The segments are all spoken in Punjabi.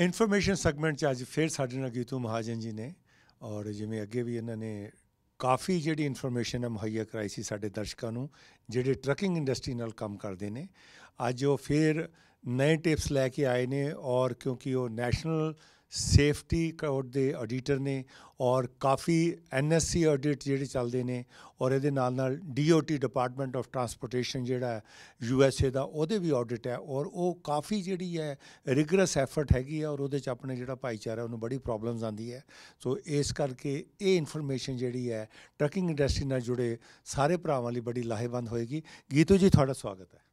ਇਨਫੋਰਮੇਸ਼ਨ ਸੈਗਮੈਂਟ 'ਚ ਅੱਜ ਫੇਰ ਸਾਡੇ ਨਾਲ ਗੀਤੂ ਮਹਾਜਨ ਜੀ ਨੇ ਔਰ ਜਿਵੇਂ ਅੱਗੇ ਵੀ ਇਹਨਾਂ ਨੇ ਕਾਫੀ ਜਿਹੜੀ ਇਨਫੋਰਮੇਸ਼ਨ ਹੈ ਮੁਹੱਈਆ ਕਰਾਈ ਸੀ ਸਾਡੇ ਦਰਸ਼ਕਾਂ ਨੂੰ ਜਿਹੜੇ ਟਰੱਕਿੰਗ ਇੰਡਸਟਰੀ ਨਾਲ ਕੰਮ ਕਰਦੇ ਨੇ ਅੱਜ ਉਹ ਫੇਰ ਨਏ ਟਿਪਸ ਲੈ ਕੇ ਆਏ ਨੇ ਔਰ ਕਿਉਂਕਿ ਉਹ ਨੈਸ਼ਨਲ ਸੇਫਟੀ ਕੋਡ ਦੇ ਆਡੀਟਰ ਨੇ ਔਰ ਕਾਫੀ ਐਨਐਸਸੀ ਆਡਿਟ ਜਿਹੜੇ ਚੱਲਦੇ ਨੇ ਔਰ ਇਹਦੇ ਨਾਲ ਨਾਲ ਡੀਓਟੀ ਡਿਪਾਰਟਮੈਂਟ ਆਫ ਟਰਾਂਸਪੋਰਟੇਸ਼ਨ ਜਿਹੜਾ ਯੂਐਸਏ ਦਾ ਉਹਦੇ ਵੀ ਆਡਿਟ ਹੈ ਔਰ ਉਹ ਕਾਫੀ ਜਿਹੜੀ ਹੈ ਰਿਗਰਸ ਐਫਰਟ ਹੈਗੀ ਹੈ ਔਰ ਉਹਦੇ ਚ ਆਪਣੇ ਜਿਹੜਾ ਭਾਈਚਾਰਾ ਉਹਨੂੰ ਬੜੀ ਪ੍ਰੋਬਲਮਸ ਆਂਦੀ ਹੈ ਸੋ ਇਸ ਕਰਕੇ ਇਹ ਇਨਫੋਰਮੇਸ਼ਨ ਜਿਹੜੀ ਹੈ ਟਰਕਿੰਗ ਇੰਡਸਟਰੀ ਨਾਲ ਜੁੜੇ ਸਾਰੇ ਭਰਾਵਾਂ ਲਈ ਬੜੀ ਲਾਹੇਵੰਦ ਹੋਏਗੀ ਗੀਤੂ ਜੀ ਤੁਹਾਡਾ ਸਵਾਗਤ ਹੈ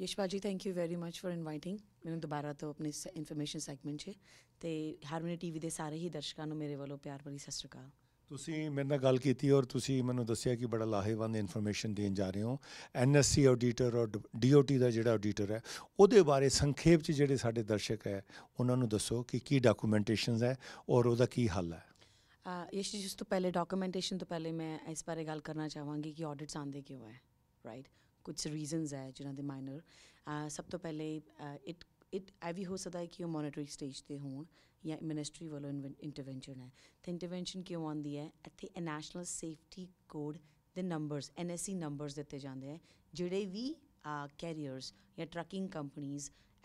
Yashwal ji thank you very much for inviting ਮੈਨੂੰ ਦੁਬਾਰਾ ਤੋਂ ਆਪਣੇ ਇਨਫੋਰਮੇਸ਼ਨ ਸੈਗਮੈਂਟ 'ਚ ਤੇ ਹਾਰਮਨੀ ਟੀਵੀ ਦੇ ਸਾਰੇ ਹੀ ਦਰਸ਼ਕਾਂ ਨੂੰ ਮੇਰੇ ਵੱਲੋਂ ਪਿਆਰ ਭਰੀ ਸਤਿ ਸ਼੍ਰੀ ਅਕਾਲ ਤੁਸੀਂ ਮੇਰੇ ਨਾਲ ਗੱਲ ਕੀਤੀ ਔਰ ਤੁਸੀਂ ਮੈਨੂੰ ਦੱਸਿਆ ਕਿ ਬੜਾ ਲਾਹੇਵੰਦ ਇਨਫੋਰਮੇਸ਼ਨ ਦੇਣ ਜਾ ਰਹੇ ਹੋ ਐਨਐਸਸੀ ਆਡੀਟਰ ਔਰ ਡੀਓਟੀ ਦਾ ਜਿਹੜਾ ਆਡੀਟਰ ਹੈ ਉਹਦੇ ਬਾਰੇ ਸੰਖੇਪ 'ਚ ਜਿਹੜੇ ਸਾਡੇ ਦਰਸ਼ਕ ਹੈ ਉਹਨਾਂ ਨੂੰ ਦੱਸੋ ਕਿ ਕੀ ਡਾਕੂਮੈਂਟੇਸ਼ਨਸ ਹੈ ਔਰ ਉਹਦਾ ਕੀ ਹੱਲ ਹੈ ਯਸ਼ ਜੀ ਉਸ ਤੋਂ ਪਹਿਲੇ ਡਾਕੂਮੈਂਟੇਸ਼ਨ ਤੋਂ ਪਹਿਲੇ ਮੈਂ ਇਸ ਬਾਰੇ ਗੱਲ ਕਰਨਾ ਚਾਹਾਂਗੀ ਕਿ ਆਡਿਟਸ ਆਂਦੇ ਕਿਉਂ ਹੈ ਰਾਈਟ ਕੁਝ ਰੀਜ਼ਨਸ ਹੈ ਜਿਨ੍ਹਾਂ ਦੇ ਮਾਈਨਰ ਸਭ ਤੋਂ ਪਹਿਲੇ ਇਟ ਇਟ ਐ ਵੀ ਹੋ ਸਕਦਾ ਹੈ ਕਿ ਉਹ ਮੋਨਿਟਰੀ ਸਟੇਜ ਤੇ ਹੋਣ ਜਾਂ ਮਿਨਿਸਟਰੀ ਵੱਲੋਂ ਇੰਟਰਵੈਂਸ਼ਨ ਹੈ ਤੇ ਇੰਟਰਵੈਂਸ਼ਨ ਕਿਉਂ ਆਉਂਦੀ ਹੈ ਇੱਥੇ ਨੈਸ਼ਨਲ ਸੇਫਟੀ ਕੋਡ ਦੇ ਨੰਬਰਸ ਸੀ ਨੰਬਰਸ ਦਿੱਤੇ ਜਾਂਦੇ ਆ ਜਿਹੜੇ ਵੀ ਕੈਰੀਅਰਸ ਜਾਂ ਟਰੱਕਿੰਗ ਕੰਪਨੀਆਂ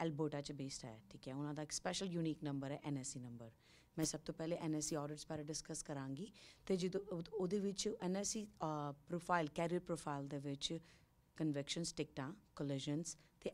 ਐਲਬੋਟਾ 'ਚ ਬੇਸਡ ਹੈ ਠੀਕ ਹੈ ਉਹਨਾਂ ਦਾ ਇੱਕ ਸਪੈਸ਼ਲ ਯੂਨੀਕ ਨੰਬਰ ਹੈ ਸੀ ਨੰਬਰ e ਮੈਂ ਸਭ ਤੋਂ ਪਹਿਲੇ ਸੀ ਆਡਿਟਸ e ਬਾਰੇ ਡਿਸਕਸ ਕਰਾਂਗੀ ਤੇ ਜਦੋਂ ਉਹਦੇ ਵਿੱਚ ਸੀ ਪ੍ਰੋਫਾਈਲ ਕੈਰੀਅਰ ਪ੍ਰੋਫਾਈਲ ਦੇ ਵਿੱਚ ਕਨਵੈਕਸ਼ਨਸ ਟਿਕਟਾਂ ਕੋਲੀਜਨਸ ਤੇ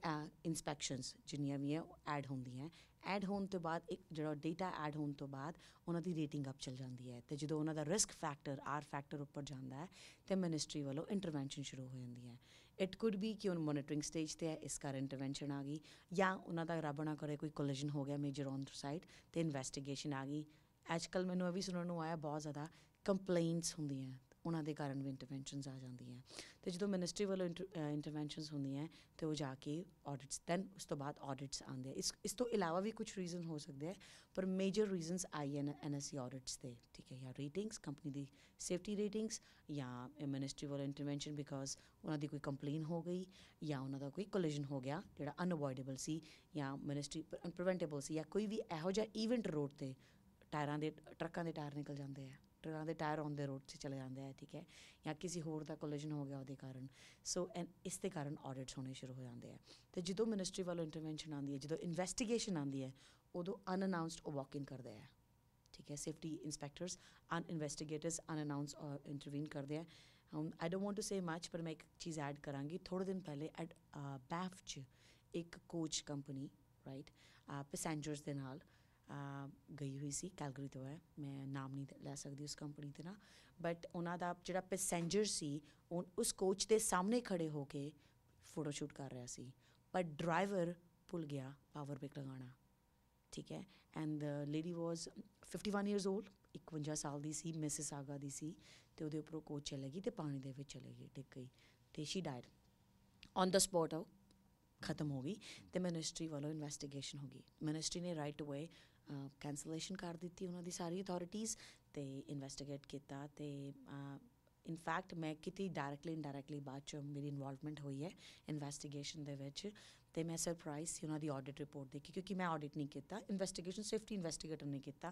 ਇਨਸਪੈਕਸ਼ਨਸ ਜਿੰਨੀਆਂ ਵੀ ਹੈ ਐਡ ਹੁੰਦੀਆਂ ਐਡ ਹੋਣ ਤੋਂ ਬਾਅਦ ਇੱਕ ਜਿਹੜਾ ਡਾਟਾ ਐਡ ਹੋਣ ਤੋਂ ਬਾਅਦ ਉਹਨਾਂ ਦੀ ਰੇਟਿੰਗ ਅਪ ਚੱਲ ਜਾਂਦੀ ਹੈ ਤੇ ਜਦੋਂ ਉਹਨਾਂ ਦਾ ਰਿਸਕ ਫੈਕਟਰ ਆਰ ਫੈਕਟਰ ਉੱਪਰ ਜਾਂਦਾ ਹੈ ਤੇ ਮਿਨਿਸਟਰੀ ਵੱਲੋਂ ਇੰਟਰਵੈਂਸ਼ਨ ਸ਼ੁਰੂ ਹੋ ਜਾਂਦੀ ਹੈ ਇਟ ਕੁਡ ਬੀ ਕਿ ਉਹ ਮੋਨਿਟਰਿੰਗ ਸਟੇਜ ਤੇ ਹੈ ਇਸ ਕਰ ਇੰਟਰਵੈਂਸ਼ਨ ਆ ਗਈ ਜਾਂ ਉਹਨਾਂ ਦਾ ਰੱਬ ਕਰੇ ਕੋਈ ਕੋਲੀਜਨ ਹੋ ਗਿਆ ਮੇਜਰ ਔਨ ਸਾਈਟ ਤੇ ਇਨਵੈਸਟੀਗੇਸ਼ਨ ਆ ਗਈ ਅੱਜਕੱਲ ਮੈਨੂੰ ਇਹ ਵੀ ਸੁਣਨ ਨੂੰ ਆਇਆ ਬਹੁਤ ਜ਼ਿਆਦਾ ਕੰਪਲੇਂਟਸ ਹੁੰਦੀਆਂ ਉਹਨਾਂ ਦੇ ਕਾਰਨ ਵੀ ਇੰਟਰਵੈਂਸ਼ਨਸ ਆ ਜਾਂਦੀਆਂ ਤੇ ਜਦੋਂ ਮਿਨਿਸਟਰੀ ਵੱਲੋਂ ਇੰਟਰਵੈਂਸ਼ਨਸ ਹੁੰਦੀਆਂ ਤੇ ਉਹ ਜਾ ਕੇ ਆਡਿਟਸ ਦੈਨ ਉਸ ਤੋਂ ਬਾਅਦ ਆਡਿਟਸ ਆਉਂਦੇ ਇਸ ਇਸ ਤੋਂ ਇਲਾਵਾ ਵੀ ਕੁਝ ਰੀਜ਼ਨ ਹੋ ਸਕਦੇ ਆ ਪਰ major reasons I N NSC audits ਦੇ ਠੀਕ ਹੈ ਜਾਂ ਰੇਟਿੰਗਸ ਕੰਪਨੀ ਦੀ ਸੇਫਟੀ ਰੇਟਿੰਗਸ ਜਾਂ ਮਿਨਿਸਟਰੀ ਵੱਲੋਂ ਇੰਟਰਵੈਂਸ਼ਨ ਬਿਕਾਜ਼ ਉਹਨਾਂ ਦੀ ਕੋਈ ਕੰਪਲੇਨ ਹੋ ਗਈ ਜਾਂ ਉਹਨਾਂ ਦਾ ਕੋਈ ਕੋਲੀਜਨ ਹੋ ਗਿਆ ਜਿਹੜਾ ਅਨਅਵੋਇਡੇਬਲ ਸੀ ਜਾਂ ਮਿਨਿਸਟਰੀ ਪ੍ਰੀਵੈਂਟੇਬਲ ਸੀ ਜਾਂ ਕੋਈ ਵੀ ਇਹੋ ਜਿਹਾ ਇਵੈਂਟ ਰੋਡ ਤੇ ਟਾਇਰਾਂ ਦੇ ਟਰੱਕਾਂ ਦੇ ਟਾਇਰ ਨਿਕਲ ਜਾਂਦੇ ਆ ਟਰੱਕਾਂ ਦੇ ਟਾਇਰ ਔਨ ਦੇ ਰੋਡ 'ਚ ਚਲੇ ਜਾਂਦੇ ਆ ਠੀਕ ਹੈ ਜਾਂ ਕਿਸੇ ਹੋਰ ਦਾ ਕੋਲੀਜਨ ਹੋ ਗਿਆ ਉਹਦੇ ਕਾਰਨ ਸੋ ਇਸ ਦੇ ਕਾਰਨ ਆਡਿਟਸ ਹੋਣੇ ਸ਼ੁਰੂ ਹੋ ਜਾਂਦੇ ਆ ਤੇ ਜਦੋਂ ਮਿਨਿਸਟਰੀ ਵੱਲੋਂ ਇੰਟਰਵੈਂਸ਼ਨ ਆਉਂਦੀ ਹੈ ਜਦੋਂ ਇਨਵੈਸਟੀਗੇਸ਼ਨ ਆਉਂਦੀ ਹੈ ਉਦੋਂ ਅਨਅਨਾਉਂਸਡ ਉਹ ਵਾਕ ਇਨ ਕਰਦੇ ਆ ਠੀਕ ਹੈ safety inspectors and investigators unannounce intervene ਕਰਦੇ ਆ hmm I don't want to say much ਪਰ ਮੈਂ ਇੱਕ ਚੀਜ਼ ਐਡ ਕਰਾਂਗੀ ਥੋੜੇ ਦਿਨ ਪਹਿਲੇ ਐਟ ਬੈਫ 'ਚ ਇੱਕ ਕੋਚ ਕੰਪਨੀ ਰਾਈਟ ਪੈਸੈਂਜਰਸ ਦੇ ਨਾਲ ਗਈ ਹੋਈ ਸੀ ਕੈਲਗਰੀ ਤੋਂ ਹੈ ਮੈਂ ਨਾਮ ਨਹੀਂ ਲੈ ਸਕਦੀ ਉਸ ਕੰਪਨੀ ਤੇ ਨਾ ਬਟ ਉਹਨਾਂ ਦਾ ਜਿਹੜਾ ਪੈਸੇਂਜਰ ਸੀ ਉਸ ਕੋਚ ਦੇ ਸਾਹਮਣੇ ਖੜੇ ਹੋ ਕੇ ਫੋਟੋ ਸ਼ੂਟ ਕਰ ਰਿਹਾ ਸੀ ਪਰ ਡਰਾਈਵਰ ਭੁੱਲ ਗਿਆ ਪਾਵਰ ਬ੍ਰੇਕ ਲਗਾਉਣਾ ਠੀਕ ਹੈ and the lady was 51 years old 51 ਸਾਲ ਦੀ ਸੀ ਮਿਸਿਸ ਆਗਾ ਦੀ ਸੀ ਤੇ ਉਹਦੇ ਉੱਪਰ ਕੋਚ ਚਲੇ ਗਈ ਤੇ ਪਾਣੀ ਦੇ ਵਿੱਚ ਚਲੇ ਗਈ ਡਿੱਗ ਗਈ ਤੇ she died on the spot ਖਤਮ ਹੋ ਗਈ ਤੇ ਮਿਨਿਸਟਰੀ ਵੱਲੋਂ ਇਨਵੈਸਟੀਗੇਸ਼ਨ ਹੋ ਗਈ ਮਿਨਿਸਟਰੀ ਨੇ ਰਾਈਟ ਅਵੇ ਕੈਨਸਲੇਸ਼ਨ ਕਰ ਦਿੱਤੀ ਉਹਨਾਂ ਦੀ ਸਾਰੀ ਅਥਾਰਟੀਜ਼ ਤੇ ਇਨਵੈਸਟੀਗੇਟ ਕੀਤਾ ਤੇ ਇਨ ਫੈਕਟ ਮੈਂ ਕਿਤੇ ਡਾਇਰੈਕਟਲੀ ਇਨਡਾਇਰੈਕਟਲੀ ਬਾਅਦ ਚ ਮੇਰੀ ਇਨਵੋਲਵਮੈਂਟ ਹੋਈ ਹੈ ਇਨਵੈਸਟੀਗੇਸ਼ਨ ਦੇ ਵਿੱਚ ਤੇ ਮੈਂ ਸਰਪ੍ਰਾਈਜ਼ ਸੀ ਉਹਨਾਂ ਦੀ ਆਡਿਟ ਰਿਪੋਰਟ ਦੇਖੀ ਕਿਉਂਕਿ ਮੈਂ ਆਡਿਟ ਨਹੀਂ ਕੀਤਾ ਇਨਵੈਸਟੀਗੇਸ਼ਨ ਸੇਫਟੀ ਇਨਵੈਸਟੀਗੇਟਰ ਨੇ ਕੀਤਾ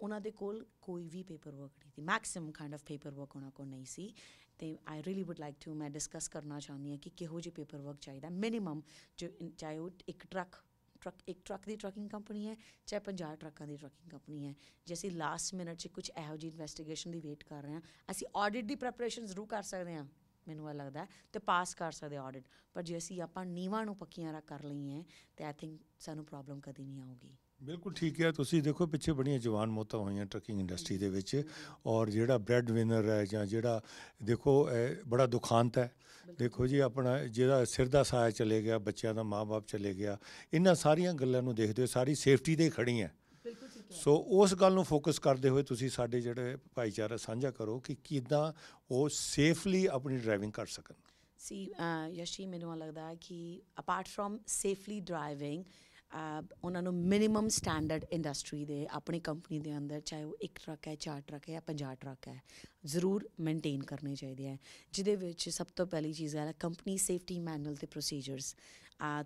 ਉਹਨਾਂ ਦੇ ਕੋਲ ਕੋਈ ਵੀ ਪੇਪਰ ਵਰਕ ਨਹੀਂ ਸੀ maxim kind of paper work ਉਹਨਾਂ ਕੋਲ ਨਹੀਂ ਸੀ ਤੇ I really would like to ਮੈਂ ਡਿਸਕਸ ਕਰਨਾ ਚਾਹੁੰਦੀ ਹਾਂ ਕਿ ਕਿਹੋ ਜਿਹੇ ਪੇਪਰ ਵਰਕ ਚਾਹੀਦਾ ਮਿਨੀਮਮ ਜੋ ਚਾਹੇ ਉਹ ਇੱਕ ਟਰੱਕ ਟਰੱਕ ਇੱਕ ਟਰੱਕ ਦੀ ਟਰਕਿੰਗ ਕੰਪਨੀ ਹੈ ਚਾਹੇ 50 ਟਰੱਕਾਂ ਦੀ ਟਰਕਿੰਗ ਕੰਪਨੀ ਹੈ ਜੇ ਅਸੀਂ ਲਾਸਟ ਮਿੰਟ 'ਚ ਕੁਝ ਇਹੋ ਜੀ ਇਨਵੈਸਟੀਗੇਸ਼ਨ ਦੀ ਵੇਟ ਕਰ ਰਹੇ ਹਾਂ ਅਸੀਂ ਆਡਿਟ ਦੀ ਪ੍ਰੈਪਰੇਸ਼ਨ ਜ਼ਰੂਰ ਕਰ ਸਕਦੇ ਹਾਂ ਮੈਨੂੰ ਇਹ ਲੱਗਦਾ ਤੇ ਪਾਸ ਕਰ ਸਕਦੇ ਆਡਿਟ ਪਰ ਜੇ ਅਸੀਂ ਆਪਾਂ ਨੀਵਾਂ ਨੂੰ ਪੱਕੀਆਂ ਰੱਖ ਕਰ ਲਈਆਂ ਤੇ ਆਈ ਥਿੰਕ ਸਾਨੂੰ ਪ੍ਰੋਬਲਮ ਕਦੀ ਨਹੀਂ ਆਉਗੀ ਬਿਲਕੁਲ ਠੀਕ ਹੈ ਤੁਸੀਂ ਦੇਖੋ ਪਿੱਛੇ ਬੜੀਆਂ ਜਵਾਨ ਮੋਤਾ ਹੋਈਆਂ ਟਰਕਿੰਗ ਇੰਡਸਟਰੀ ਦੇ ਵਿੱਚ ਔਰ ਜਿਹੜਾ ਬ੍ਰੈਡ ਵਿਨਰ ਹੈ ਜਾਂ ਜਿਹੜਾ ਦੇਖੋ ਇਹ ਬੜਾ ਦੁਖਾਂਤ ਹੈ ਦੇਖੋ ਜੀ ਆਪਣਾ ਜਿਹੜਾ ਸਿਰ ਦਾ ਸਾਇਆ ਚਲੇ ਗਿਆ ਬੱਚਿਆਂ ਦਾ ਮਾਪੇ ਚਲੇ ਗਿਆ ਇਹਨਾਂ ਸਾਰੀਆਂ ਗੱਲਾਂ ਨੂੰ ਦੇਖਦੇ ਹੋ ਸਾਰੀ ਸੇਫਟੀ ਦੇ ਖੜੀ ਹੈ ਸੋ ਉਸ ਗੱਲ ਨੂੰ ਫੋਕਸ ਕਰਦੇ ਹੋਏ ਤੁਸੀਂ ਸਾਡੇ ਜਿਹੜੇ ਭਾਈਚਾਰਾ ਸਾਂਝਾ ਕਰੋ ਕਿ ਕਿਦਾਂ ਉਹ ਸੇਫਲੀ ਆਪਣੀ ਡਰਾਈਵਿੰਗ ਕਰ ਸਕਣ ਸੀ ਯਸ਼ੀ ਮੈਨੂੰ ਲੱਗਦਾ ਹੈ ਕਿ ਅਪਾਰਟ ਫਰਮ ਸੇਫਲੀ ਡਰਾਈਵਿੰਗ ਉਹਨਾਂ ਨੂੰ ਮਿਨੀਮਮ ਸਟੈਂਡਰਡ ਇੰਡਸਟਰੀ ਦੇ ਆਪਣੀ ਕੰਪਨੀ ਦੇ ਅੰਦਰ ਚਾਹੇ ਉਹ ਇੱਕ ਟਰੱਕ ਹੈ ਚਾਰ ਟਰੱਕ ਹੈ ਜਾਂ 50 ਟਰੱਕ ਹੈ ਜ਼ਰੂਰ ਮੇਨਟੇਨ ਕਰਨੇ ਚਾਹੀਦੇ ਹੈ ਜਿਹਦੇ ਵਿੱਚ ਸਭ ਤੋਂ ਪਹਿਲੀ ਚੀਜ਼ ਹੈ ਕੰਪਨੀ ਸੇਫਟੀ ਮੈਨੂਅਲ ਤੇ ਪ੍ਰੋਸੀਜਰਸ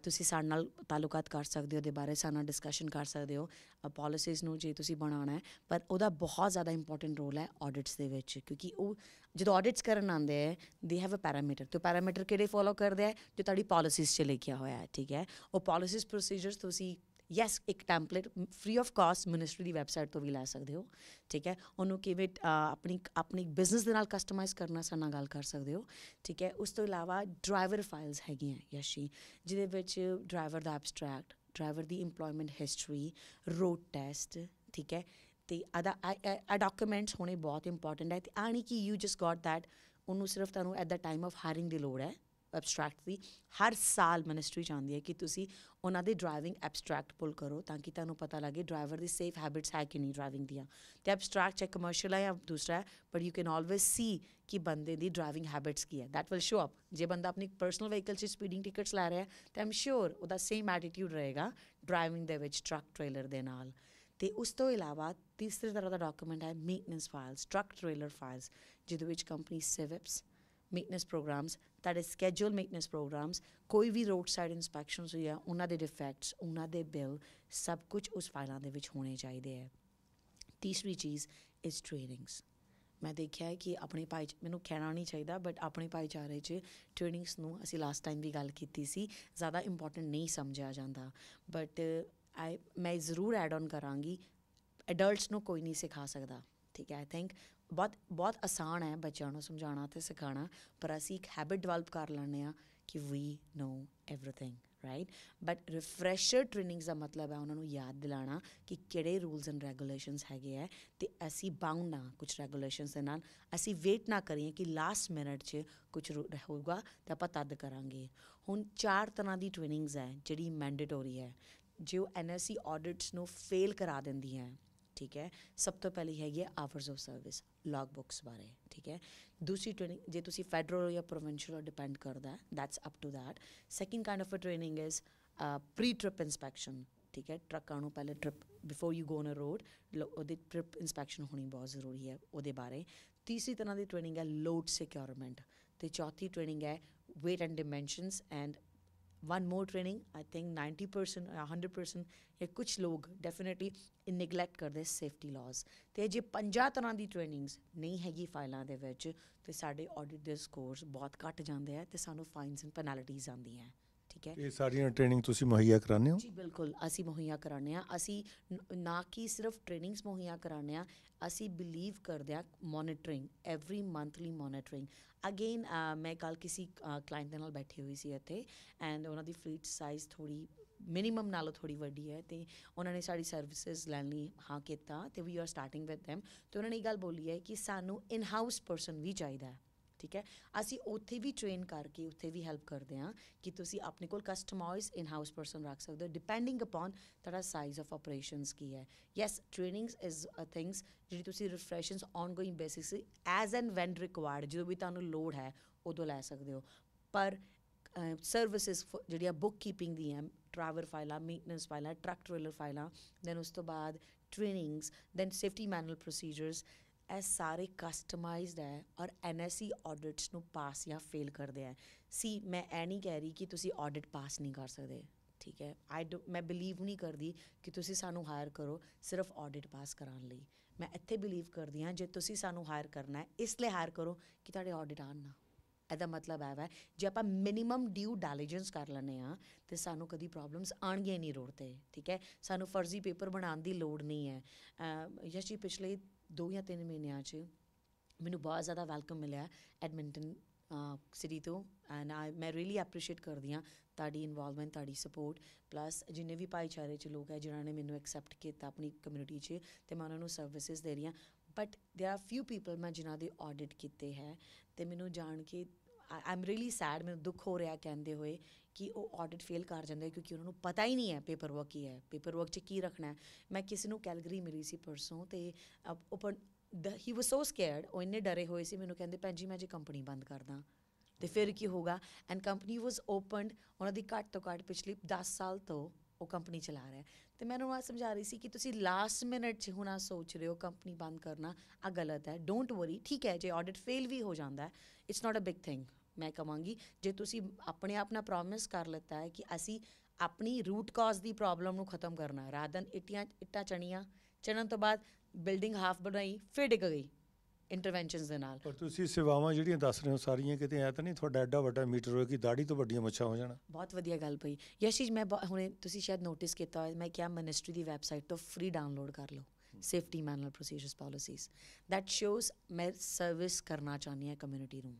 ਤੁਸੀਂ ਸਾਡੇ ਨਾਲ ਤਾਲੁਕਾਤ ਕਰ ਸਕਦੇ ਹੋ ਦੇ ਬਾਰੇ ਸਾਨਾ ਡਿਸਕਸ਼ਨ ਕਰ ਸਕਦੇ ਹੋ ਪਾਲਿਸੀਜ਼ ਨੂੰ ਜੇ ਤੁਸੀਂ ਬਣਾਉਣਾ ਹੈ ਪਰ ਉਹਦਾ ਬਹੁਤ ਜ਼ਿਆਦਾ ਇੰਪੋਰਟੈਂਟ ਰੋਲ ਹੈ ਆਡਿਟਸ ਦੇ ਵਿੱਚ ਕਿਉਂਕਿ ਉਹ ਜਦੋਂ ਆਡਿਟਸ ਕਰਨ ਆਉਂਦੇ ਹੈ ਦੇ ਹੈਵ ਅ ਪੈਰਾਮੀਟਰ ਤੇ ਪੈਰਾਮੀਟਰ ਕਿਹੜੇ ਫੋਲੋ ਕਰਦੇ ਹੈ ਜੋ ਤੁਹਾਡੀ ਪਾਲਿਸੀਜ਼ 'ਚ ਲਿਖਿਆ ਹੋਇਆ ਹੈ ਠੀਕ ਹੈ ਉਹ ਪਾਲਿਸੀਜ਼ ਪ੍ਰੋਸੀਜਰਸ ਤੁਸੀਂ ਯੈਸ ਇੱਕ template free of cost ministry ਦੀ ਵੈਬਸਾਈਟ ਤੋਂ ਵੀ ਲੈ ਸਕਦੇ ਹੋ ਠੀਕ ਹੈ ਉਹਨੂੰ ਕਿਵੇਂ ਆਪਣੀ ਆਪਣੀ ਬਿਜ਼ਨਸ ਦੇ ਨਾਲ ਕਸਟਮਾਈਜ਼ ਕਰਨਾ ਸਾਨਾ ਗੱਲ ਕਰ ਸਕਦੇ ਹੋ ਠੀਕ ਹੈ ਉਸ ਤੋਂ ਇਲਾਵਾ ਡਰਾਈਵਰ ਫਾਈਲਸ ਹੈਗੀਆਂ ਯਸ਼ੀ ਜਿਹਦੇ ਵਿੱਚ ਡਰਾਈਵਰ ਦਾ ਐਬਸਟ੍ਰੈਕਟ ਡਰਾਈਵਰ ਦੀ ਏਮਪਲੋਇਮੈਂਟ ਹਿਸਟਰੀ ਰੋਡ ਟੈਸਟ ਠੀਕ ਹੈ ਤੇ ਆਦਾ ਆ ਡਾਕੂਮੈਂਟਸ ਹੋਣੇ ਬਹੁਤ ਇੰਪੋਰਟੈਂਟ ਹੈ ਤੇ ਆਣੀ ਕਿ ਯੂ ਜਸਟ ਗਾਟ ਥੈਟ ਉਹਨੂੰ ਸਿਰਫ ਤੁਹਾਨੂੰ at the time of hiring ਦੀ ਲੋੜ ਹੈ ਐਬਸਟ੍ਰੈਕਟਲੀ ਹਰ ਸਾਲ ਮਿਨਿਸਟਰੀ ਚਾਹੁੰਦੀ ਹੈ ਕਿ ਤੁਸੀਂ ਉਹਨਾਂ ਦੇ ਡਰਾਈਵਿੰਗ ਐਬਸਟ੍ਰੈਕਟ ਪੁੱਲ ਕਰੋ ਤਾਂ ਕਿ ਤੁਹਾਨੂੰ ਪਤਾ ਲੱਗੇ ਡਰਾਈਵਰ ਦੀ ਸੇਫ ਹੈਬਿਟਸ ਹੈ ਕਿ ਨਹੀਂ ਡਰਾਈਵਿੰਗ ਦੀਆਂ ਤੇ ਐਬਸਟ੍ਰੈਕਟ ਚਾਹੇ ਕਮਰਸ਼ੀਅਲ ਹੈ ਜਾਂ ਦੂਸਰਾ but you can always see ਕਿ ਬੰਦੇ ਦੀ ਡਰਾਈਵਿੰਗ ਹੈਬਿਟਸ ਕੀ ਹੈ ਥੈਟ ਵਿਲ ਸ਼ੋ ਅਪ ਜੇ ਬੰਦਾ ਆਪਣੀ ਪਰਸਨਲ ਵਹੀਕਲ 'ਚ ਸਪੀਡਿੰਗ ਟਿਕਟਸ ਲੈ ਰਿਹਾ ਹੈ ਤਾਂ ਆਮ ਸ਼ੋਰ ਉਹਦਾ ਸੇਮ ਐਟੀਟਿਊਡ ਰਹੇਗਾ ਡਰਾਈਵਿੰਗ ਦੇ ਵਿੱਚ ਟਰੱਕ ਟ੍ਰੇਲਰ ਦੇ ਨਾਲ ਤੇ ਉਸ ਤੋਂ ਇਲਾਵਾ ਤੀਸਰੇ ਤਰ੍ਹਾਂ ਦਾ ਡਾਕੂਮੈਂਟ ਹੈ maintenance files truck trailer files ਜਿਹਦੇ ਵਿੱਚ ਕੰਪਨੀ ਸਿਵਿਪਸ maintenance programs is schedule maintenance programs ਕੋਈ ਵੀ ਰੋਡ ਸਾਈਡ ਇਨਸਪੈਕਸ਼ਨਸ ਹੋਇਆ ਉਹਨਾਂ ਦੇ ਡਿਫੈਕਟਸ ਉਹਨਾਂ ਦੇ ਬਿੱਲ ਸਭ ਕੁਝ ਉਸ ਫਾਈਲਾਂ ਦੇ ਵਿੱਚ ਹੋਣੇ ਚਾਹੀਦੇ ਹੈ ਤੀਸਰੀ ਚੀਜ਼ ਇਜ਼ ਟ੍ਰੇਨਿੰਗਸ ਮੈਂ ਦੇਖਿਆ ਕਿ ਆਪਣੇ ਭਾਈ ਮੈਨੂੰ ਕਹਿਣਾ ਨਹੀਂ ਚਾਹੀਦਾ ਬਟ ਆਪਣੇ ਭਾਈ ਜਾ ਰਹੇ 'ਚ ਟ੍ਰੇਨਿੰਗਸ ਨੂੰ ਅਸੀਂ ਲਾਸਟ ਟਾਈਮ ਵੀ ਗੱਲ ਕੀਤੀ ਸੀ ਜ਼ਿਆਦਾ ਇੰਪੋਰਟੈਂਟ ਨਹੀਂ ਸਮਝਿਆ ਜਾਂਦਾ ਬਟ ਆਈ ਮੈਂ ਜ਼ਰੂਰ ਐਡ ਆਨ ਕਰਾਂਗੀ ਐਡਲਟਸ ਨੂੰ ਕੋਈ ਨਹੀਂ ਸਿਖਾ ਸਕਦਾ ਠੀਕ ਹੈ ਆਈ ਥਿੰਕ ਬਹੁਤ ਬਹੁਤ ਆਸਾਨ ਹੈ ਬੱਚਿਆਂ ਨੂੰ ਸਮਝਾਉਣਾ ਤੇ ਸਿਖਾਉਣਾ ਪਰ ਅਸੀਂ ਇੱਕ ਹੈਬਿਟ ਡਿਵੈਲਪ ਕਰ ਲੈਣੇ ਆ ਕਿ we know everything right but refresher trainings ਦਾ ਮਤਲਬ ਹੈ ਉਹਨਾਂ ਨੂੰ ਯਾਦ ਦਿਲਾਣਾ ਕਿ ਕਿਹੜੇ ਰੂਲਸ ਐਂਡ ਰੈਗੂਲੇਸ਼ਨਸ ਹੈਗੇ ਆ ਤੇ ਅਸੀਂ ਬਾਉਂਡ ਨਾ ਕੁਝ ਰੈਗੂਲੇਸ਼ਨਸ ਦੇ ਨਾਲ ਅਸੀਂ ਵੇਟ ਨਾ ਕਰੀਏ ਕਿ ਲਾਸਟ ਮਿੰਟ 'ਚ ਕੁਝ ਹੋਊਗਾ ਤੇ ਆਪਾਂ ਤਦ ਕਰਾਂਗੇ ਹੁਣ ਚਾਰ ਤਰ੍ਹਾਂ ਦੀ ਟ੍ਰੇਨਿੰਗਸ ਹੈ ਜਿਹੜੀ ਮੈਂਡੇਟਰੀ ਹੈ ਜੋ ਐਨਐਸਸੀ ਆਡਿਟਸ ਨੂੰ ਫੇਲ ਕਰਾ ਦਿੰਦੀ ਹੈ ਠੀਕ ਹੈ ਸਭ ਤੋਂ ਪਹਿਲੀ ਹੈਗੀ ਹੈ hours of service log books ਬਾਰੇ ਠੀਕ ਹੈ ਦੂਸਰੀ ਟ੍ਰੇਨਿੰਗ ਜੇ ਤੁਸੀਂ ਫੈਡਰਲ ਜਾਂ ਪ੍ਰੋਵਿੰਸ਼ੀਅਲ ਡਿਪੈਂਡ ਕਰਦਾ that's up to that second kind of a training is pre trip inspection ਠੀਕ ਹੈ ਟਰੱਕਾਂ ਨੂੰ ਪਹਿਲੇ trip before you go on a road ਉਹਦੀ ਟ੍ਰਿਪ ਇਨਸਪੈਕਸ਼ਨ ਹੋਣੀ ਬਹੁਤ ਜ਼ਰੂਰੀ ਹੈ ਉਹਦੇ ਬਾਰੇ ਤੀਸਰੀ ਤਰ੍ਹਾਂ ਦੀ ਟ੍ਰੇਨਿੰਗ ਹੈ ਲੋਡ ਸਿਕਿਉਰਮੈਂਟ ਤੇ ਚੌਥੀ ਟ੍ਰੇਨਿੰਗ ਹੈ weight and dimensions and one more training i think 90% or 100% ਇਹ ਕੁਝ ਲੋਕ ਡੈਫੀਨਿਟਲੀ ਨੈਗਲੈਕਟ ਕਰਦੇ ਸੇਫਟੀ ਲਾਜ਼ ਤੇ ਜੇ 50 ਤਰ੍ਹਾਂ ਦੀ ਟ੍ਰੇਨਿੰਗਸ ਨਹੀਂ ਹੈਗੀ ਫਾਈਲਾਂ ਦੇ ਵਿੱਚ ਤੇ ਸਾਡੇ ਆਡਿਟ ਦੇ ਸਕੋਰਸ ਬਹੁਤ ਘਟ ਜਾਂਦੇ ਆ ਤੇ ਸਾਨੂੰ ਫਾਈਨਸ ਐਂਡ ਪੈਨਲਟੀਆਂ ਆਉਂਦੀਆਂ ਠੀਕ ਹੈ ਇਹ ਸਾਰੀਆਂ ਟ੍ਰੇਨਿੰਗ ਤੁਸੀਂ ਮੁਹੱਈਆ ਕਰਾਉਂਦੇ ਹੋ ਜੀ ਬਿਲਕੁਲ ਅਸੀਂ ਮੁਹੱਈਆ ਕਰਾਉਂਦੇ ਆ ਅਸੀਂ ਨਾ ਕਿ ਸਿਰਫ ਟ੍ਰੇਨਿੰਗਸ ਮੁਹੱਈਆ ਕਰਾਉਂਦੇ ਆ ਅਸੀਂ ਬਿਲੀਵ ਕਰਦੇ ਆ monitoring every monthly monitoring again ਮੈਂ ਕੱਲ ਕਿਸੇ ਕਲਾਇੰਟ ਦੇ ਨਾਲ ਬੈਠੀ ਹੋਈ ਸੀ ਇੱਥੇ ਐਂਡ ਉਹਨਾਂ ਦੀ ਫਲੀਟ ਸਾਈਜ਼ ਥੋੜੀ ਮਿਨੀਮਮ ਨਾਲੋਂ ਥੋੜੀ ਵੱਡੀ ਹੈ ਤੇ ਉਹਨਾਂ ਨੇ ਸਾਡੀ ਸਰਵਿਸਿਜ਼ ਲੈਣ ਲਈ ਹਾਂ ਕਿਤਾ ਤੇ ਵੀ you are starting with them ਤੇ ਉਹਨਾਂ ਨੇ ਇਹ ਗੱਲ ਬੋਲੀ ਹੈ ਕਿ ਸਾਨੂੰ ਇਨ ਹਾਊਸ ਪਰਸਨ ਵੀ ਚਾਹੀਦਾ ਹੈ ਠੀਕ ਹੈ ਅਸੀਂ ਉੱਥੇ ਵੀ ਟ੍ਰੇਨ ਕਰਕੇ ਉੱਥੇ ਵੀ ਹੈਲਪ ਕਰਦੇ ਹਾਂ ਕਿ ਤੁਸੀਂ ਆਪਣੇ ਕੋਲ ਕਸਟਮਾਈਜ਼ ਇਨ ਹਾਊਸ ਪਰਸਨ ਰੱਖ ਸਕਦੇ ਹੋ ਡਿਪੈਂਡਿੰਗ ਅਪਨ ਤੁਹਾਡਾ ਸਾਈਜ਼ ਆਫ ਆਪਰੇਸ਼ਨਸ ਕੀ ਹੈ yes trainings is a things ਜਿਹੜੀ ਤੁਸੀਂ refreshers ongoing basis as an when required ਜਦੋਂ ਵੀ ਤੁਹਾਨੂੰ ਲੋਡ ਹੈ ਉਦੋਂ ਲੈ ਸਕਦੇ ਹੋ ਪਰ ਸਰਵਿਸਿਜ਼ ਜਿਹੜੀਆਂ ਬੁੱਕ ਕੀਪਿੰਗ ਦੀਆਂ ਟਰੈਵਲ ਫਾਈਲਾਂ ਮੇਨਟੇਨੈਂਸ ਫਾਈਲਾਂ ਟਰੱਕ ਟ੍ਰੇਲਰ ਫਾਈਲਾਂ ਦੈਨ ਉਸ ਤੋਂ ਬਾਅਦ trainings then safety manual procedures ਇਹ ਸਾਰੇ ਕਸਟਮਾਈਜ਼ਡ ਹੈ ਔਰ ਐਨਐਸਸੀ ਆਡਿਟਸ ਨੂੰ ਪਾਸ ਜਾਂ ਫੇਲ ਕਰਦੇ ਆ ਸੀ ਮੈਂ ਇਹ ਨਹੀਂ ਕਹਿ ਰਹੀ ਕਿ ਤੁਸੀਂ ਆਡਿਟ ਪਾਸ ਨਹੀਂ ਕਰ ਸਕਦੇ ਠੀਕ ਹੈ ਆਈ ਮੈਂ ਬਲੀਵ ਨਹੀਂ ਕਰਦੀ ਕਿ ਤੁਸੀਂ ਸਾਨੂੰ ਹਾਇਰ ਕਰੋ ਸਿਰਫ ਆਡਿਟ ਪਾਸ ਕਰਾਉਣ ਲਈ ਮੈਂ ਇੱਥੇ ਬਲੀਵ ਕਰਦੀ ਹਾਂ ਜੇ ਤੁਸੀਂ ਸਾਨੂੰ ਹਾਇਰ ਕਰਨਾ ਹੈ ਇਸ ਲਈ ਹਾਇਰ ਕਰੋ ਕਿ ਤੁਹਾਡੇ ਆਡਿਟ ਆਣ ਨਾ ਇਹਦਾ ਮਤਲਬ ਹੈ ਜੇ ਆਪਾਂ ਮਿਨੀਮਮ ਡਿਊ ਡਾਇਲੀਜੈਂਸ ਕਰ ਲੈਨੇ ਆ ਤੇ ਸਾਨੂੰ ਕਦੀ ਪ੍ਰੋਬਲਮਸ ਆਣਗੀਆਂ ਨਹੀਂ ਰੋੜਤੇ ਠੀਕ ਹੈ ਸਾਨੂੰ ਫਰਜ਼ੀ ਪੇਪਰ ਬਣਾਉਣ ਦੀ ਲੋੜ ਨਹੀਂ ਹੈ ਯਸ਼ੀ ਪਿਛਲੇ ਦੋ ਜਾਂ ਤਿੰਨ ਮਹੀਨਿਆਂ 'ਚ ਮੈਨੂੰ ਬਹੁਤ ਜ਼ਿਆਦਾ ਵੈਲਕਮ ਮਿਲਿਆ ਐਡਮਿੰਟਨ ਸਿਟੀ ਤੋਂ ਐਂਡ ਆਈ ਮੈਂ ਰੀਲੀ ਅਪਰੀਸ਼ੀਏਟ ਕਰਦੀ ਆ ਤੁਹਾਡੀ ਇਨਵੋਲਵਮੈਂਟ ਤੁਹਾਡੀ ਸਪੋਰਟ ਪਲੱਸ ਜਿੰਨੇ ਵੀ ਭਾਈਚਾਰੇ 'ਚ ਲੋਕ ਹੈ ਜਿਨ੍ਹਾਂ ਨੇ ਮੈਨੂੰ ਐਕਸੈਪਟ ਕੀਤਾ ਆਪਣੀ ਕਮਿਊਨਿਟੀ 'ਚ ਤੇ ਮੈਂ ਉਹਨਾਂ ਨੂੰ ਸਰਵਿਸਿਜ਼ ਦੇ ਰਹੀ ਆ but there are few people ਮੈਂ ਜਿਨ੍ਹਾਂ ਦੇ ਆਡਿਟ ਕੀਤੇ ਹੈ ਤੇ ਮੈਨੂੰ ਜਾਣ ਕੇ ਆਮ ਰੀਲੀ ਸੈਡ ਮੈਨੂੰ ਦੁੱਖ ਹੋ ਰਿਹਾ ਕਹਿੰਦੇ ਹੋਏ ਕਿ ਉਹ ਆਡਿਟ ਫੇਲ ਕਰ ਜਾਂਦੇ ਕਿਉਂਕਿ ਉਹਨਾਂ ਨੂੰ ਪਤਾ ਹੀ ਨਹੀਂ ਹੈ ਪੇਪਰ ਵਰਕ ਕੀ ਹੈ ਪੇਪਰ ਵਰਕ 'ਚ ਕੀ ਰੱਖਣਾ ਹੈ ਮੈਂ ਕਿਸੇ ਨੂੰ ਕੈਲਗਰੀ ਮਿਲੀ ਸੀ ਪਰਸੋਂ ਤੇ ਉਪਰ ਹੀ ਵਾਸ ਸੋ ਸਕੇਅਰਡ ਉਹ ਇੰਨੇ ਡਰੇ ਹੋਏ ਸੀ ਮੈਨੂੰ ਕਹਿੰਦੇ ਭੈਣ ਜੀ ਮੈਂ ਜੇ ਕੰਪਨੀ ਬੰਦ ਕਰਦਾ ਤੇ ਫਿਰ ਕੀ ਹੋਗਾ ਐਂਡ ਕੰਪਨੀ ਵਾਸ ਓਪਨਡ ਉਹਨਾਂ ਦੀ ਘੱਟ ਤੋਂ ਘੱਟ ਪਿਛਲੀ 10 ਸਾਲ ਤੋਂ ਉਹ ਕੰਪਨੀ ਚਲਾ ਰਿਹਾ ਤੇ ਮੈਂ ਉਹਨੂੰ ਆ ਸਮਝਾ ਰਹੀ ਸੀ ਕਿ ਤੁਸੀਂ ਲਾਸਟ ਮਿੰਟ 'ਚ ਹੁਣਾ ਸੋਚ ਰਹੇ ਹੋ ਕੰਪਨੀ ਬੰਦ ਕਰਨਾ ਆ ਗਲਤ ਹੈ ਡੋਨਟ ਵਰੀ ਠੀਕ ਹੈ ਜੇ ਆਡਿਟ ਫੇਲ ਵੀ ਹੋ ਜਾਂਦਾ it's not a big thing ਮੈਂ ਕਹਾਂਗੀ ਜੇ ਤੁਸੀਂ ਆਪਣੇ ਆਪ ਨਾਲ ਪ੍ਰੋਮਿਸ ਕਰ ਲਿੱਤਾ ਹੈ ਕਿ ਅਸੀਂ ਆਪਣੀ ਰੂਟ ਕਾਜ਼ ਦੀ ਪ੍ਰੋਬਲਮ ਨੂੰ ਖਤਮ ਕਰਨਾ ਹੈ ਰਾਦਨ ਇਟੀਆਂ ਇਟਾ ਚਣੀਆਂ ਚਣਨ ਤੋਂ ਬਾਅਦ ਬਿਲਡਿੰਗ ਹਾਫ ਬਣਾਈ ਫਿਰ ਡਿੱਗ ਗਈ ਇੰਟਰਵੈਂਸ਼ਨਸ ਦੇ ਨਾਲ ਪਰ ਤੁਸੀਂ ਸੇਵਾਵਾਂ ਜਿਹੜੀਆਂ ਦੱਸ ਰਹੇ ਹੋ ਸਾਰੀਆਂ ਕਿਤੇ ਐ ਤਾਂ ਨਹੀਂ ਤੁਹਾਡਾ ਐਡਾ ਵੱਡਾ ਮੀਟਰ ਹੋਏ ਕਿ ਦਾੜੀ ਤੋਂ ਵੱਡੀਆਂ ਮੱਛਾਂ ਹੋ ਜਾਣਾ ਬਹੁਤ ਵਧੀਆ ਗੱਲ ਪਈ ਯਸ਼ੀ ਮੈਂ ਹੁਣੇ ਤੁਸੀਂ ਸ਼ਾਇਦ ਨੋਟਿਸ ਕੀਤਾ ਹੋਵੇ ਮੈਂ ਕਿਹਾ ਮਿਨਿਸਟਰੀ ਦੀ ਵੈਬਸਾਈਟ ਤੋਂ ਫ੍ਰੀ ਡਾਊਨਲੋਡ ਕਰ ਲਓ safety manual procedures policies that shows ਮੈਂ ਸਰਵਿਸ ਕਰਨਾ ਚਾਹੁੰਦੀ ਹਾਂ ਕਮਿਊਨਿਟੀ ਨੂੰ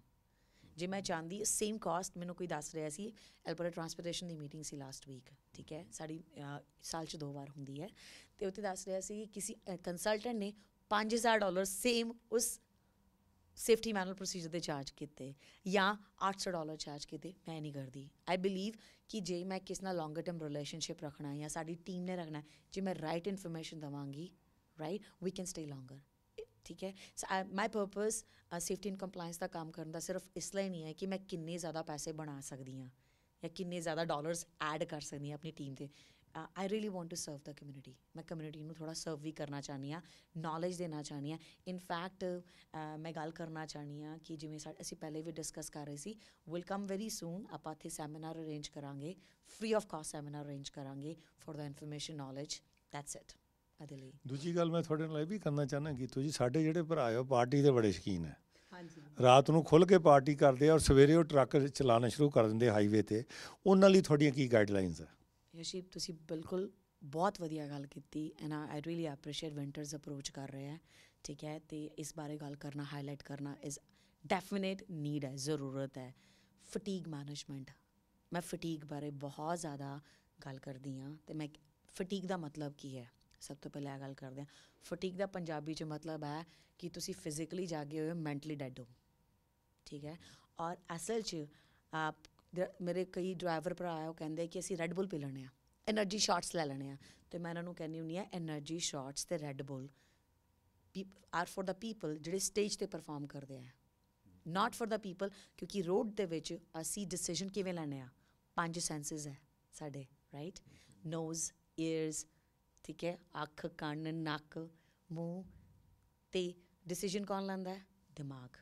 ਜੇ ਮੈਂ ਚਾਹੁੰਦੀ ਸੇਮ ਕਾਸਟ ਮੈਨੂੰ ਕੋਈ ਦੱਸ ਰਿਹਾ ਸੀ ਐਲਬਰਟ ਟਰਾਂਸਪੋਰਟੇਸ਼ਨ ਦੀ ਮੀਟਿੰਗ ਸੀ ਲਾਸਟ ਵੀਕ ਠੀਕ ਹੈ ਸਾਡੀ ਸਾਲ ਚ ਦੋ ਵਾਰ ਹੁੰਦੀ ਹੈ ਤੇ ਉੱਥੇ ਦੱਸ ਰਿਹਾ ਸੀ ਕਿਸੇ ਕੰਸਲਟੈਂਟ ਨੇ 5000 ਡਾਲਰ ਸੇਮ ਉਸ ਸੇਫਟੀ ਮੈਨੂਅਲ ਪ੍ਰੋਸੀਜਰ ਦੇ ਚਾਰਜ ਕੀਤੇ ਜਾਂ 800 ਡਾਲਰ ਚਾਰਜ ਕੀਤੇ ਮੈਂ ਨਹੀਂ ਕਰਦੀ ਆਈ ਬਿਲੀਵ ਕਿ ਜੇ ਮੈਂ ਕਿਸ ਨਾਲ ਲੌਂਗਰ ਟਰਮ ਰਿਲੇਸ਼ਨਸ਼ਿਪ ਰੱਖਣਾ ਹੈ ਜਾਂ ਸਾਡੀ ਟੀਮ ਨੇ ਰੱਖਣਾ ਜੇ ਮੈਂ ਰਾਈਟ ਇਨਫੋਰਮੇਸ਼ਨ ਦਵਾਂਗੀ right we can stay longer ਠੀਕ ਹੈ my purpose safety and compliance ਦਾ ਕੰਮ ਕਰਨ ਦਾ ਸਿਰਫ ਇਸ ਲਈ ਨਹੀਂ ਹੈ ਕਿ ਮੈਂ ਕਿੰਨੇ ਜ਼ਿਆਦਾ ਪੈਸੇ ਬਣਾ ਸਕਦੀ ਹਾਂ ਜਾਂ ਕਿੰਨੇ ਜ਼ਿਆਦਾ ਡਾਲਰਸ ਐਡ ਕਰ ਸਕਦੀ ਹਾਂ ਆਪਣੀ ਟੀਮ ਤੇ I really want to serve the community ਮੈਂ ਕਮਿਊਨਿਟੀ ਨੂੰ ਥੋੜਾ ਸਰਵ ਵੀ ਕਰਨਾ ਚਾਹਨੀ ਆ ਨੌਲੇਜ ਦੇਣਾ ਚਾਹਨੀ ਆ ਇਨ ਫੈਕਟ ਮੈਂ ਗੱਲ ਕਰਨਾ ਚਾਹਨੀ ਆ ਕਿ ਜਿਵੇਂ ਅਸੀਂ ਪਹਿਲੇ ਵੀ ਡਿਸਕਸ ਕਰ ਰਹੇ ਸੀ ਵਿਲ ਕਮ ਵੈਰੀ ਸੂਨ ਆਪਾਂ ਇਥੇ ਸੈਮੀਨਾਰ ਅਰੇਂਜ ਕਰਾਂਗੇ free of cost seminar arrange ਕਰਾਂਗੇ for the information knowledge that's it ਉਹਦੇ ਲਈ ਦੂਜੀ ਗੱਲ ਮੈਂ ਤੁਹਾਡੇ ਨਾਲ ਇਹ ਵੀ ਕਰਨਾ ਚਾਹਨਾ ਕਿ ਤੁਸੀਂ ਸਾਡੇ ਜਿਹੜੇ ਭਰਾ ਹੋ ਪਾਰਟੀ ਦੇ ਬੜੇ ਸ਼ਕੀਨ ਹੈ ਹਾਂਜੀ ਰਾਤ ਨੂੰ ਖੁੱਲ ਕੇ ਪਾਰਟੀ ਕਰਦੇ ਆ ਔਰ ਸਵੇਰੇ ਉਹ ਟਰੱਕ ਚਲਾਣਾ ਸ਼ੁਰੂ ਕਰ ਦਿੰਦੇ ਹਾਈਵੇ ਤੇ ਉਹਨਾਂ ਲਈ ਤੁਹਾਡੀਆਂ ਕੀ ਗਾਈਡਲਾਈਨਸ ਆ ਯਸ਼ੀਪ ਤੁਸੀਂ ਬਿਲਕੁਲ ਬਹੁਤ ਵਧੀਆ ਗੱਲ ਕੀਤੀ and I really appreciate winters approach ਕਰ ਰਿਹਾ ਆ ਠੀਕ ਹੈ ਤੇ ਇਸ ਬਾਰੇ ਗੱਲ ਕਰਨਾ ਹਾਈਲਾਈਟ ਕਰਨਾ ਇਜ਼ ਡੈਫੀਨਿਟ ਨੀਡ ਹੈ ਜ਼ਰੂਰਤ ਹੈ ਫਟੀਗ ਮੈਨੇਜਮੈਂਟ ਮੈਂ ਫਟੀਗ ਬਾਰੇ ਬਹੁਤ ਜ਼ਿਆਦਾ ਗੱਲ ਕਰਦੀ ਆ ਤੇ ਮੈਂ ਫਟੀਗ ਦਾ ਮਤਲਬ ਕੀ ਹੈ ਸਭ ਤੋਂ ਪਹਿਲਾਂ ਇਹ ਗੱਲ ਕਰਦੇ ਆ ਫਟੀਕ ਦਾ ਪੰਜਾਬੀ ਚ ਮਤਲਬ ਹੈ ਕਿ ਤੁਸੀਂ ਫਿਜ਼ੀਕਲੀ ਜਾਗੇ ਹੋਏ ਮੈਂਟਲੀ ਡੈਡ ਹੋ ਠੀਕ ਹੈ ਔਰ ਅਸਲ ਚ ਆਪ ਮੇਰੇ ਕਈ ਡਰਾਈਵਰ ਭਰਾ ਆਇਆ ਉਹ ਕਹਿੰਦੇ ਕਿ ਅਸੀਂ ਰੈੱਡ ਬੁੱਲ ਪੀ ਲੈਣੇ ਆ એનર્ਜੀ ਸ਼ਾਟਸ ਲੈ ਲੈਣੇ ਆ ਤੇ ਮੈਂ ਇਹਨਾਂ ਨੂੰ ਕਹਿੰਦੀ ਹੁੰਨੀ ਆ એનર્ਜੀ ਸ਼ਾਟਸ ਤੇ Red Bull are for the people ਜਿਹੜੇ ਸਟੇਜ ਤੇ ਪਰਫਾਰਮ ਕਰਦੇ ਆ ਨਾਟ ਫॉर ਦਾ ਪੀਪਲ ਕਿਉਂਕਿ ਰੋਡ ਦੇ ਵਿੱਚ ਅਸੀਂ ਡਿਸੀਜਨ ਕਿਵੇਂ ਲੈਣੇ ਆ ਪੰਜ ਸੈਂਸਸ ਹੈ ਸਾਡੇ ਰਾਈਟ ਨੋਜ਼ ears ਠੀਕ ਹੈ ਅੱਖ ਕੰਨ ਨੱਕ ਮੂੰਹ ਤੇ ਡਿਸੀਜਨ ਕੌਣ ਲੈਂਦਾ ਹੈ ਦਿਮਾਗ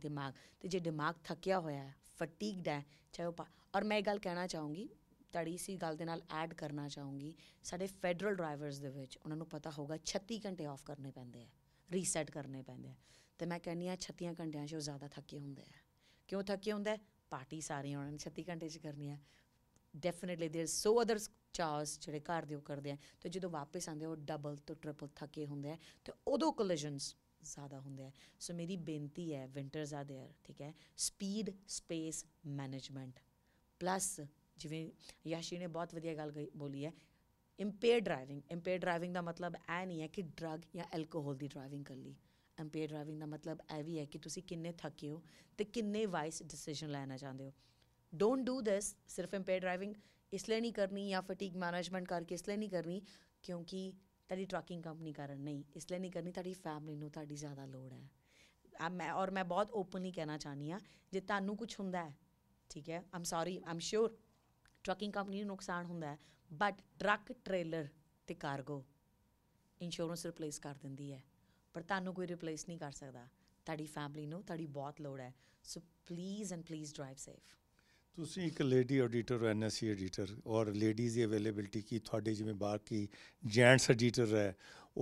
ਦਿਮਾਗ ਤੇ ਜੇ ਦਿਮਾਗ ਥੱਕਿਆ ਹੋਇਆ ਹੈ ਫਟੀਗਡ ਹੈ ਚਾਹੇ ਉਹ ਔਰ ਮੈਂ ਇਹ ਗੱਲ ਕਹਿਣਾ ਚਾਹੂੰਗੀ ਤੜੀ ਸੀ ਗੱਲ ਦੇ ਨਾਲ ਐਡ ਕਰਨਾ ਚਾਹੂੰਗੀ ਸਾਡੇ ਫੈਡਰਲ ਡਰਾਈਵਰਸ ਦੇ ਵਿੱਚ ਉਹਨਾਂ ਨੂੰ ਪਤਾ ਹੋਗਾ 36 ਘੰਟੇ ਆਫ ਕਰਨੇ ਪੈਂਦੇ ਆ ਰੀਸੈਟ ਕਰਨੇ ਪੈਂਦੇ ਆ ਤੇ ਮੈਂ ਕਹਿੰਨੀ ਆ 36 ਘੰਟਿਆਂ 'ਚ ਉਹ ਜ਼ਿਆਦਾ ਥੱਕੇ ਹੁੰਦੇ ਆ ਕਿਉਂ ਥੱਕੇ ਹੁੰਦੇ ਪਾਰਟੀ ਸਾਰੀਆਂ ਉਹਨਾਂ ਨੇ 36 ਘੰਟੇ 'ਚ ਕਰਨੀ ਆ definitely there so others charge ਜਿਹੜੇ ਘਰ ਦੇ ਉਹ ਕਰਦੇ ਆ ਤੇ ਜਦੋਂ ਵਾਪਸ ਆਉਂਦੇ ਉਹ ਡਬਲ ਤੋਂ ਟ੍ਰਿਪਲ ਥੱਕੇ ਹੁੰਦੇ ਆ ਤੇ ਉਦੋਂ ਕੋਲੀਜਨਸ ਜ਼ਿਆਦਾ ਹੁੰਦੇ ਆ ਸੋ ਮੇਰੀ ਬੇਨਤੀ ਹੈ ਵਿੰਟਰਸ ਆ देयर ਠੀਕ ਹੈ ਸਪੀਡ ਸਪੇਸ ਮੈਨੇਜਮੈਂਟ ਪਲੱਸ ਜਿਵੇਂ ਯਾਸ਼ੀ ਨੇ ਬਹੁਤ ਵਧੀਆ ਗੱਲ ਬੋਲੀ ਹੈ ਇੰਪੇਅਰ ਡਰਾਈਵਿੰਗ ਇੰਪੇਅਰ ਡਰਾਈਵਿੰਗ ਦਾ ਮਤਲਬ ਐ ਨਹੀਂ ਹੈ ਕਿ ਡਰੱਗ ਜਾਂ ਐਲਕੋਹਲ ਦੀ ਡਰਾਈਵਿੰਗ ਕਰ ਲਈ ਇੰਪੇਅਰ ਡਰਾਈਵਿੰਗ ਦਾ ਮਤਲਬ ਇਹ ਵੀ ਹੈ ਕਿ ਤੁਸੀਂ ਕਿੰਨੇ ਥੱਕੇ ਹੋ ਤੇ ਕਿੰਨੇ ਵਾਈਸ ਡਿਸੀਜਨ ਲੈਣਾ ਚਾਹੁੰਦੇ ਹੋ ਡੋਨਟ ਡੂ ਦਿਸ ਸਿਰਫ ਇੰਪੇਅਰ ਡਰਾਈਵਿੰਗ ਇਸ ਲਈ ਨਹੀਂ ਕਰਨੀ ਜਾਂ ਫਟੀਗ ਮੈਨੇਜਮੈਂਟ ਕਰਕੇ ਇਸ ਲਈ ਨਹੀਂ ਕਰਨੀ ਕਿਉਂਕਿ ਤੁਹਾਡੀ ਟਰੱਕਿੰਗ ਕੰਪਨੀ ਕਰਨ ਨਹੀਂ ਇਸ ਲਈ ਨਹੀਂ ਕਰਨੀ ਤੁਹਾਡੀ ਫੈਮਿਲੀ ਨੂੰ ਤੁਹਾਡੀ ਜ਼ਿਆਦਾ ਲੋੜ ਹੈ ਆ ਮੈਂ ਔਰ ਮੈਂ ਬਹੁਤ ਓਪਨਲੀ ਕਹਿਣਾ ਚਾਹਨੀ ਆ ਜੇ ਤੁਹਾਨੂੰ ਕੁਝ ਹੁੰਦਾ ਹੈ ਠੀਕ ਹੈ ਆਮ ਸੌਰੀ ਆਮ ਸ਼ੋਰ ਟਰੱਕਿੰਗ ਕੰਪਨੀ ਨੂੰ ਨੁਕਸਾਨ ਹੁੰਦਾ ਹੈ ਬਟ ਟਰੱਕ ਟ੍ਰੇਲਰ ਤੇ ਕਾਰਗੋ ਇੰਸ਼ੋਰੈਂਸ ਰਿਪਲੇਸ ਕਰ ਦਿੰਦੀ ਹੈ ਪਰ ਤੁਹਾਨੂੰ ਕੋਈ ਰਿਪਲੇਸ ਨਹੀਂ ਕਰ ਸਕਦਾ ਤੁਹਾਡੀ ਫੈਮਿਲੀ ਨੂੰ ਤੁਹਾਡੀ ਬਹੁਤ ਲੋੜ ਹੈ so please and please drive safe ਤੁਸੀਂ ਇੱਕ ਲੇਡੀ ਆਡੀਟਰ ਹੋ ਐਨਐਸਸੀ ਐਡੀਟਰ e ਔਰ ਲੇਡੀਜ਼ ਦੀ ਅਵੇਲੇਬਿਲਟੀ ਕੀ ਤੁਹਾਡੇ ਜਿਵੇਂ ਬਾਕੀ ਜੈਂਟਸ ਐਡੀਟਰ ਹੈ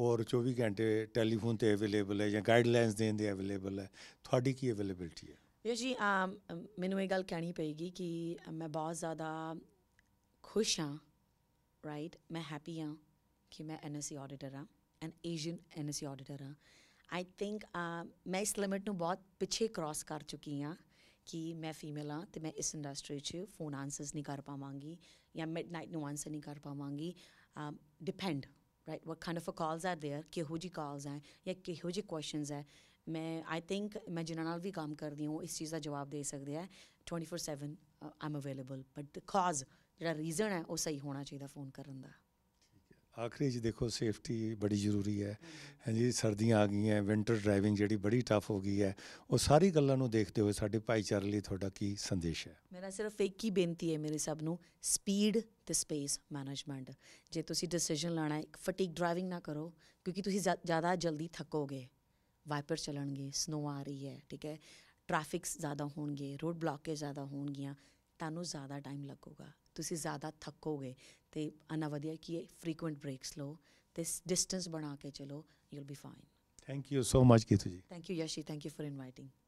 ਔਰ 24 ਘੰਟੇ ਟੈਲੀਫੋਨ ਤੇ ਅਵੇਲੇਬਲ ਹੈ ਜਾਂ ਗਾਈਡਲਾਈਨਸ ਦੇਣ ਦੇ ਅਵੇਲੇਬਲ ਹੈ ਤੁਹਾਡੀ ਕੀ ਅਵੇਲੇਬਿਲਟੀ ਹੈ ਯਾ ਜੀ ਮੈਨੂੰ ਇਹ ਗੱਲ ਕਹਿਣੀ ਪਏਗੀ ਕਿ ਮੈਂ ਬਹੁਤ ਜ਼ਿਆਦਾ ਖੁਸ਼ ਹਾਂ ਰਾਈਟ ਮੈਂ ਹੈਪੀ ਹਾਂ ਕਿ ਮੈਂ ਐਨਐਸਸੀ ਆਡੀਟਰ e ਹਾਂ ਐਨ ਏਸ਼ੀਅਨ ਐਨਐਸਸੀ ਆਡੀਟਰ ਹਾਂ ਆਈ ਥਿੰਕ ਮੈਂ ਇਸ ਲਿਮਿਟ ਨੂੰ ਬਹੁਤ ਪਿੱਛੇ ਕ੍ਰਾਸ ਕਰ ਚੁੱਕੀ ਹਾਂ ਕਿ ਮੈਂ ਫੀਮੇਲ ਆ ਤੇ ਮੈਂ ਇਸ ਇੰਡਸਟਰੀ 'ਚ ਫੋਨ ਆਨਸਰਸ ਨਹੀਂ ਕਰ ਪਾਵਾਂਗੀ ਜਾਂ ਮਿਡਨਾਈਟ ਨੂੰ ਆਨਸਰ ਨਹੀਂ ਕਰ ਪਾਵਾਂਗੀ depend right what kind of calls are there ਕਿਹੋ ਜੀ ਕਾਲਸ ਆ ਜਾਂ ਕਿਹੋ ਜੀ ਕੁਐਸਚਨਸ ਆ ਮੈਂ ਆਈ ਥਿੰਕ ਮੈਂ ਜਿਨ੍ਹਾਂ ਨਾਲ ਵੀ ਕੰਮ ਕਰਦੀ ਹਾਂ ਉਹ ਇਸ ਚੀਜ਼ ਦਾ ਜਵਾਬ ਦੇ ਸਕਦੇ ਆ 24/7 ਆਮ ਅਵੇਲੇਬਲ ਬਟ ਦ ਕਾਜ਼ ਜਿਹੜਾ ਰੀਜ਼ਨ ਹੈ ਉਹ ਸਹੀ ਹੋਣਾ ਚਾਹੀਦਾ ਫੋਨ ਕਰਨ ਦਾ ਆਖਰੀ 'ਚ ਦੇਖੋ ਸੇਫਟੀ ਬੜੀ ਜ਼ਰੂਰੀ ਹੈ ਹਾਂਜੀ ਸਰਦੀਆਂ ਆ ਗਈਆਂ ਵਿੰਟਰ ਡਰਾਈਵਿੰਗ ਜਿਹੜੀ ਬੜੀ ਟਫ ਹੋ ਗਈ ਹੈ ਉਹ ਸਾਰੀ ਗੱਲਾਂ ਨੂੰ ਦੇਖਦੇ ਹੋਏ ਸਾਡੇ ਭਾਈਚਾਰੇ ਲਈ ਤੁਹਾਡਾ ਕੀ ਸੰਦੇਸ਼ ਹੈ ਮੇਰਾ ਸਿਰਫ ਇੱਕ ਹੀ ਬੇਨਤੀ ਹੈ ਮੇਰੇ ਸਭ ਨੂੰ ਸਪੀਡ ਤੇ ਸਪੇਸ ਮੈਨੇਜਮੈਂਟ ਜੇ ਤੁਸੀਂ ਡਿਸੀਜਨ ਲੈਣਾ ਹੈ ਫਟੀਕ ਡਰਾਈਵਿੰਗ ਨਾ ਕਰੋ ਕਿਉਂਕਿ ਤੁਸੀਂ ਜ਼ਿਆਦਾ ਜਲਦੀ ਥੱਕੋਗੇ ਵਾਈਪਰ ਚੱਲਣਗੇ ਸਨੋ ਆ ਰਹੀ ਹੈ ਠੀਕ ਹੈ ਟ੍ਰੈਫਿਕਸ ਜ਼ਿਆਦਾ ਹੋਣਗੇ ਰੋਡ ਬਲੌਕੇ ਜ਼ਿਆਦਾ ਹੋਣਗੀਆਂ ਤੁਹਾਨੂੰ ਜ਼ਿਆਦਾ ਟਾਈਮ ਲੱਗੂਗਾ ਤੁਸੀਂ ਜ਼ਿਆਦਾ ਥੱਕੋਗੇ ਤੇ ਆਨਾ ਵਧੀਆ ਕੀ ਹੈ ਫ੍ਰੀਕੁਐਂਟ ਬ੍ਰੇਕਸ ਲੋ ਤੇ ਡਿਸਟੈਂਸ ਬਣਾ ਕੇ ਚਲੋ you will be fine thank you so much Kitu ji thank you Yashi thank you for inviting